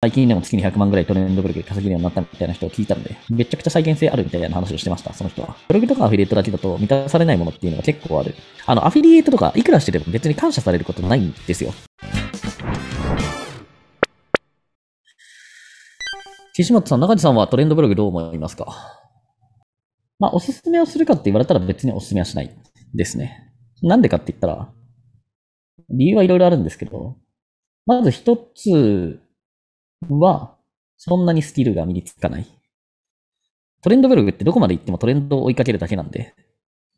最近でも月に100万ぐらいトレンドブログで稼げるようになったみたいな人を聞いたので、めちゃくちゃ再現性あるみたいな話をしてました、その人は。ブログとかアフィリエイトだけだと満たされないものっていうのが結構ある。あの、アフィリエイトとかいくらしてても別に感謝されることないんですよ。岸本さん、中地さんはトレンドブログどう思いますかまあ、おすすめをするかって言われたら別におすすめはしないですね。なんでかって言ったら、理由はいろいろあるんですけど、まず一つは、そんなにスキルが身につかない。トレンドブログってどこまで行ってもトレンドを追いかけるだけなんで、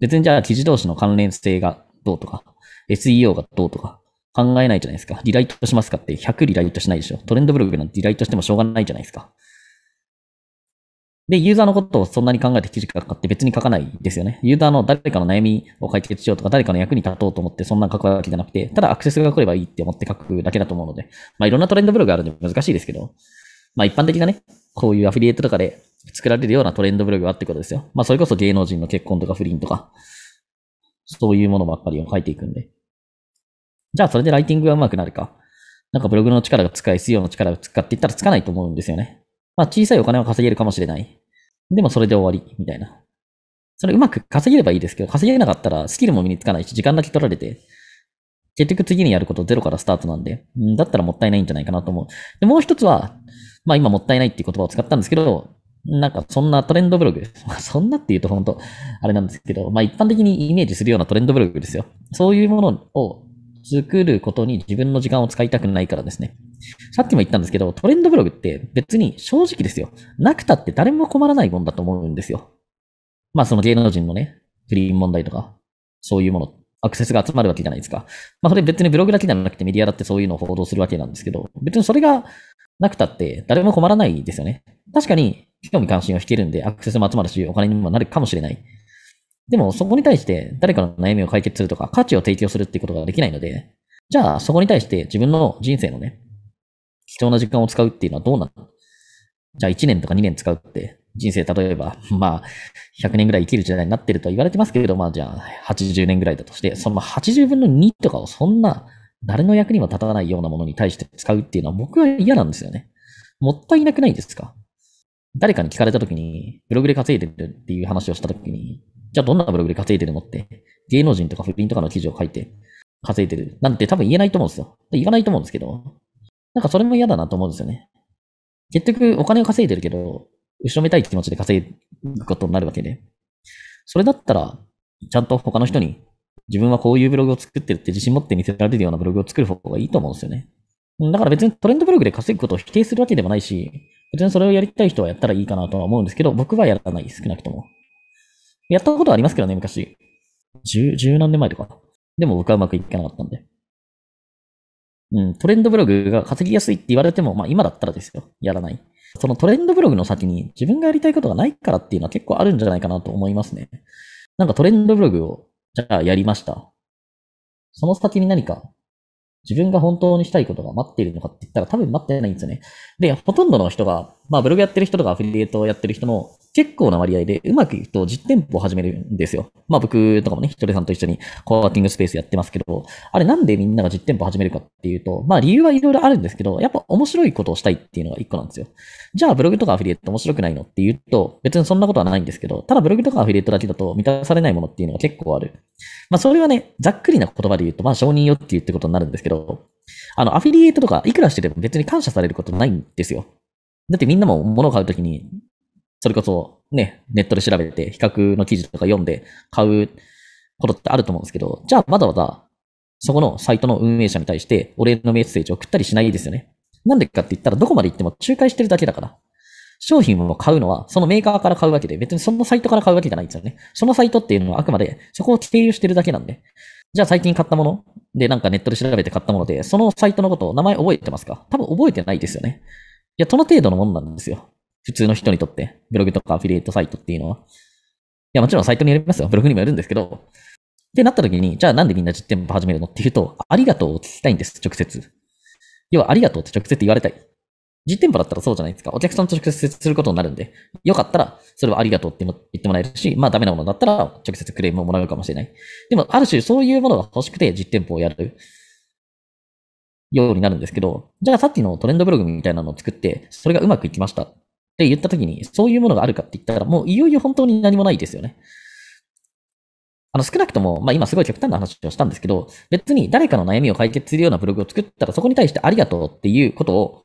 別にじゃあ記事同士の関連性がどうとか、SEO がどうとか考えないじゃないですか。リライトしますかって100リライトしないでしょ。トレンドブログなんてリライトしてもしょうがないじゃないですか。で、ユーザーのことをそんなに考えて記事書くかって別に書かないですよね。ユーザーの誰かの悩みを解決しようとか、誰かの役に立とうと思ってそんな書くわけじゃなくて、ただアクセスが来ればいいって思って書くだけだと思うので、まあいろんなトレンドブログあるんで難しいですけど、まあ一般的なね、こういうアフィリエイトとかで作られるようなトレンドブログはってことですよ。まあそれこそ芸能人の結婚とか不倫とか、そういうものばっかりを書いていくんで。じゃあそれでライティングが上手くなるか。なんかブログの力が使い、SEO の力が使っていったらつかないと思うんですよね。まあ小さいお金は稼げるかもしれない。でもそれで終わり、みたいな。それうまく稼げればいいですけど、稼げなかったらスキルも身につかないし、時間だけ取られて、結局次にやることゼロからスタートなんで、だったらもったいないんじゃないかなと思う。で、もう一つは、まあ今もったいないっていう言葉を使ったんですけど、なんかそんなトレンドブログ、そんなって言うと本当あれなんですけど、まあ一般的にイメージするようなトレンドブログですよ。そういうものを作ることに自分の時間を使いたくないからですね。さっきも言ったんですけど、トレンドブログって別に正直ですよ。なくたって誰も困らないもんだと思うんですよ。まあその芸能人のね、不倫問題とか、そういうもの、アクセスが集まるわけじゃないですか。まあそれ別にブログだけじゃなくてメディアだってそういうのを報道するわけなんですけど、別にそれがなくたって誰も困らないですよね。確かに興味関心を引けるんでアクセスも集まるし、お金にもなるかもしれない。でもそこに対して誰かの悩みを解決するとか価値を提供するっていうことができないので、じゃあそこに対して自分の人生のね、貴重な時間を使うっていうのはどうなのじゃあ1年とか2年使うって、人生例えば、まあ、100年ぐらい生きる時代になってるとは言われてますけど、まあじゃあ80年ぐらいだとして、その80分の2とかをそんな誰の役にも立たないようなものに対して使うっていうのは僕は嫌なんですよね。もったいなくないですか誰かに聞かれた時に、ブログで稼いでるっていう話をした時に、じゃあどんなブログで稼いでるのって、芸能人とか不倫とかの記事を書いて稼いでるなんて多分言えないと思うんですよ。言わないと思うんですけど、なんかそれも嫌だなと思うんですよね。結局お金を稼いでるけど、後ろめたい気持ちで稼ぐことになるわけで。それだったら、ちゃんと他の人に、自分はこういうブログを作ってるって自信持って見せられるようなブログを作る方がいいと思うんですよね。だから別にトレンドブログで稼ぐことを否定するわけでもないし、別にそれをやりたい人はやったらいいかなとは思うんですけど、僕はやらない、少なくとも。やったことはありますけどね、昔。十、何年前とか。でも僕はうまくいかなかったんで。うん、トレンドブログが稼ぎやすいって言われても、まあ今だったらですよ。やらない。そのトレンドブログの先に自分がやりたいことがないからっていうのは結構あるんじゃないかなと思いますね。なんかトレンドブログを、じゃあやりました。その先に何か自分が本当にしたいことが待っているのかって言ったら多分待ってないんですよね。で、ほとんどの人が、まあブログやってる人とかアフィリエイトをやってる人の結構な割合でうまくいくと実店舗を始めるんですよ。まあ僕とかもね、ひとりさんと一緒にコワーキングスペースやってますけど、あれなんでみんなが実店舗を始めるかっていうと、まあ理由はいろいろあるんですけど、やっぱ面白いことをしたいっていうのが一個なんですよ。じゃあブログとかアフィリエイト面白くないのって言うと、別にそんなことはないんですけど、ただブログとかアフィリエイトだけだと満たされないものっていうのが結構ある。まあそれはね、ざっくりな言葉で言うと、まあ承認欲求ってことになるんですけど、あの、アフィリエイトとかいくらしてても別に感謝されることないんですよ。だってみんなも物を買うときに、それこそね、ネットで調べて、比較の記事とか読んで買うことってあると思うんですけど、じゃあわざわざ、そこのサイトの運営者に対してお礼のメッセージを送ったりしないですよね。なんでかって言ったら、どこまで行っても仲介してるだけだから。商品を買うのは、そのメーカーから買うわけで、別にそのサイトから買うわけじゃないんですよね。そのサイトっていうのはあくまで、そこを経由してるだけなんで。じゃあ最近買ったもので、なんかネットで調べて買ったもので、そのサイトのこと、を名前覚えてますか多分覚えてないですよね。いや、その程度のもんなんですよ。普通の人にとって、ブログとかアフィリエイトサイトっていうのは。いや、もちろんサイトによりますよ。ブログにもよるんですけど。ってなった時に、じゃあなんでみんな実店舗始めるのっていうと、ありがとうを聞きたいんです、直接。要は、ありがとうって直接言われたい。実店舗だったらそうじゃないですか。お客さんと直接接することになるんで、よかったら、それはありがとうって言ってもらえるし、まあダメなものだったら、直接クレームをもらうかもしれない。でも、ある種そういうものが欲しくて実店舗をやるようになるんですけど、じゃあさっきのトレンドブログみたいなのを作って、それがうまくいきました。って言ったときに、そういうものがあるかって言ったら、もういよいよ本当に何もないですよね。あの、少なくとも、まあ今すごい極端な話をしたんですけど、別に誰かの悩みを解決するようなブログを作ったら、そこに対してありがとうっていうことを、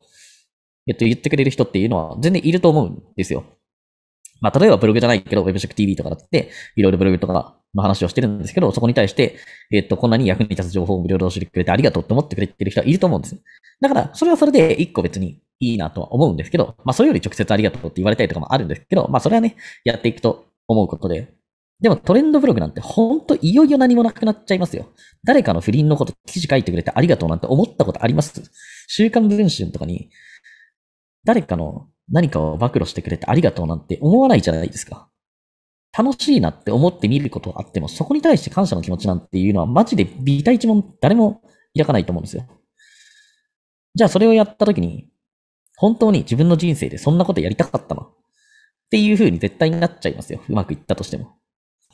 えっと、言ってくれる人っていうのは全然いると思うんですよ。まあ、例えばブログじゃないけど、w e b s h o k t v とかだって、いろいろブログとかの話をしてるんですけど、そこに対して、えっと、こんなに役に立つ情報を無料で教えてくれてありがとうって思ってくれてる人はいると思うんです。だから、それはそれで一個別にいいなとは思うんですけど、まあそれより直接ありがとうって言われたりとかもあるんですけど、まあそれはね、やっていくと思うことで。でもトレンドブログなんてほんといよいよ何もなくなっちゃいますよ。誰かの不倫のこと記事書いてくれてありがとうなんて思ったことあります週刊文春とかに、誰かの何かを暴露してくれてありがとうなんて思わないじゃないですか。楽しいなって思って見ることはあっても、そこに対して感謝の気持ちなんていうのはマジでビタ一文誰も抱かないと思うんですよ。じゃあそれをやった時に、本当に自分の人生でそんなことやりたかったのっていう風に絶対になっちゃいますよ。うまくいったとしても。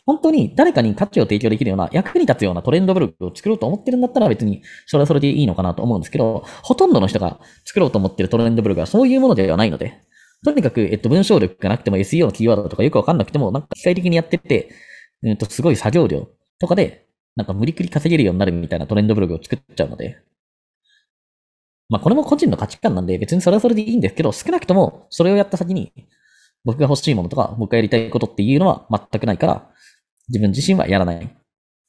本当に誰かに価値を提供できるような、役に立つようなトレンドブログを作ろうと思ってるんだったら別に、それはそれでいいのかなと思うんですけど、ほとんどの人が作ろうと思ってるトレンドブログはそういうものではないので、とにかく、えっと、文章力がなくても SEO のキーワードとかよくわかんなくても、なんか機械的にやってて、うんと、すごい作業量とかで、なんか無理くり稼げるようになるみたいなトレンドブログを作っちゃうので、まあ、これも個人の価値観なんで、別にそれはそれでいいんですけど、少なくとも、それをやった先に、僕が欲しいものとか、僕がやりたいことっていうのは全くないから、自分自身はやらない。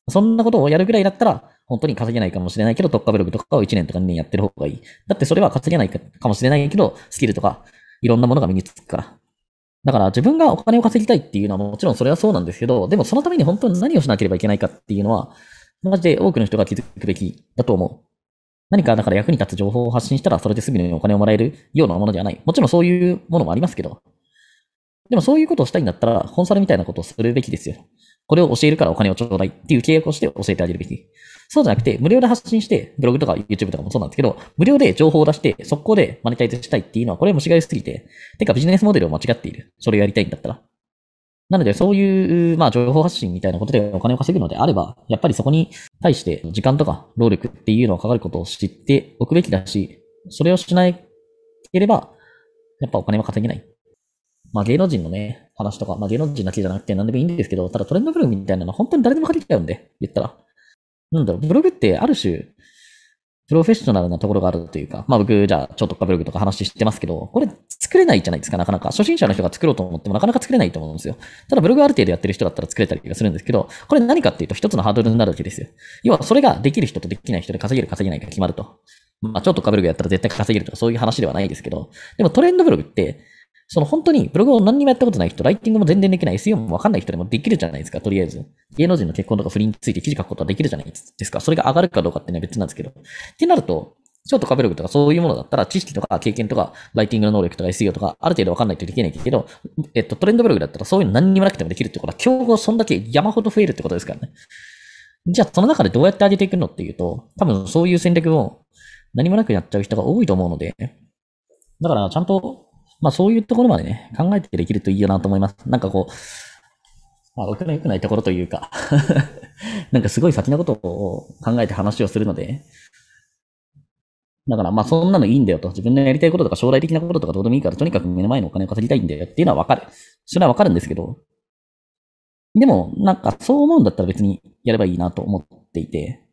そんなことをやるぐらいだったら、本当に稼げないかもしれないけど、特化ブログとかを1年とか2年やってる方がいい。だってそれは稼げないかもしれないけど、スキルとか、いろんなものが身につくから。だから自分がお金を稼ぎたいっていうのはもちろんそれはそうなんですけど、でもそのために本当に何をしなければいけないかっていうのは、マジで多くの人が気づくべきだと思う。何かだから役に立つ情報を発信したら、それですぐにお金をもらえるようなものではない。もちろんそういうものもありますけど、でもそういうことをしたいんだったら、コンサルみたいなことをするべきですよ。これを教えるからお金をちょうだいっていう契約をして教えてあげるべき。そうじゃなくて、無料で発信して、ブログとか YouTube とかもそうなんですけど、無料で情報を出して、速攻でマネタイズしたいっていうのは、これ虫が良すぎて、てかビジネスモデルを間違っている。それをやりたいんだったら。なので、そういう、まあ、情報発信みたいなことでお金を稼ぐのであれば、やっぱりそこに対して時間とか労力っていうのをかかることを知っておくべきだし、それをしなければ、やっぱお金は稼げない。まあ、芸能人のね、話とか、まあ、芸能人だけじゃなくて何でもいいんですけど、ただトレンドブログみたいなのは本当に誰でも書けちゃうんで、言ったら。なんだろう、ブログってある種、プロフェッショナルなところがあるというか、まあ僕、じゃあ、っとかブログとか話してますけど、これ作れないじゃないですか、なかなか。初心者の人が作ろうと思ってもなかなか作れないと思うんですよ。ただブログある程度やってる人だったら作れたりするんですけど、これ何かっていうと一つのハードルになるわけですよ。要はそれができる人とできない人で稼げる稼げないが決まると。まあ、っとかブログやったら絶対稼げるとかそういう話ではないですけど、でもトレンドブログって、その本当にブログを何にもやったことない人、ライティングも全然できない、SEO もわかんない人でもできるじゃないですか、とりあえず。芸能人の結婚とか不倫について記事書くことはできるじゃないですか。それが上がるかどうかっていうのは別なんですけど。ってなると、ートカブログとかそういうものだったら、知識とか経験とか、ライティングの能力とか SEO とか、ある程度わかんないとできないけど、えっと、トレンドブログだったらそういうの何にもなくてもできるってことは、競合そんだけ山ほど増えるってことですからね。じゃあ、その中でどうやって上げていくのっていうと、多分そういう戦略を何もなくやっちゃう人が多いと思うので、だからちゃんとまあそういうところまでね、考えてできるといいよなと思います。なんかこう、まあ僕の良くないところというか なんかすごい先のことを考えて話をするので、だからまあそんなのいいんだよと。自分のやりたいこととか将来的なこととかどうでもいいから、とにかく目の前のお金を稼ぎたいんだよっていうのはわかる。それはわかるんですけど、でもなんかそう思うんだったら別にやればいいなと思っていて、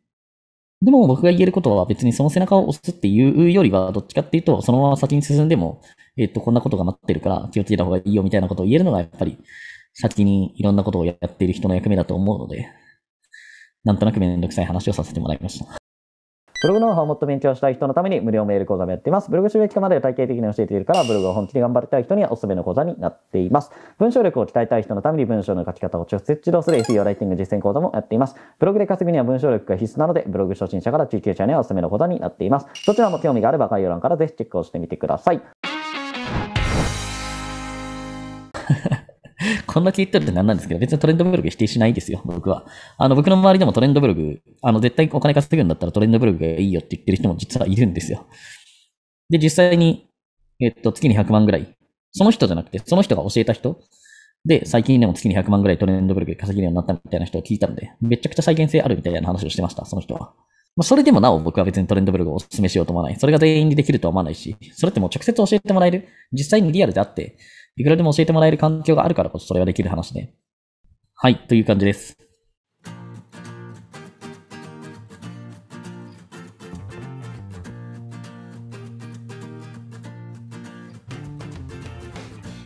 でも僕が言えることは別にその背中を押すっていうよりは、どっちかっていうと、そのまま先に進んでも、えっ、と、こんなことが待ってるから気をつけた方がいいよみたいなことを言えるのが、やっぱり先にいろんなことをやっている人の役目だと思うので、なんとなくめんどくさい話をさせてもらいました。ブログの方をもっと勉強したい人のために無料メール講座もやっています。ブログ収益化まで体系的に教えているから、ブログを本気で頑張りたい人にはおすすめの講座になっています。文章力を鍛えたい人のために文章の書き方を直接指導する SEO ライティング実践講座もやっています。ブログで稼ぐには文章力が必須なので、ブログ初心者から中級者にはおすすめの講座になっています。どちらも興味があれば概要欄からぜひチェックをしてみてください。こんだけ言っとるって何なんですけど、別にトレンドブログ否定しないですよ、僕は。あの、僕の周りでもトレンドブログ、あの、絶対お金稼ぐんだったらトレンドブログがいいよって言ってる人も実はいるんですよ。で、実際に、えっと、月に100万ぐらい。その人じゃなくて、その人が教えた人で、最近でも月に100万ぐらいトレンドブログで稼げるようになったみたいな人を聞いたので、めちゃくちゃ再現性あるみたいな話をしてました、その人は。まあ、それでもなお僕は別にトレンドブログをお勧めしようと思わない。それが全員にできるとは思わないし、それってもう直接教えてもらえる。実際にリアルであって、いくらでも教えてもらえる環境があるからこそそれができる話で。はい、という感じです。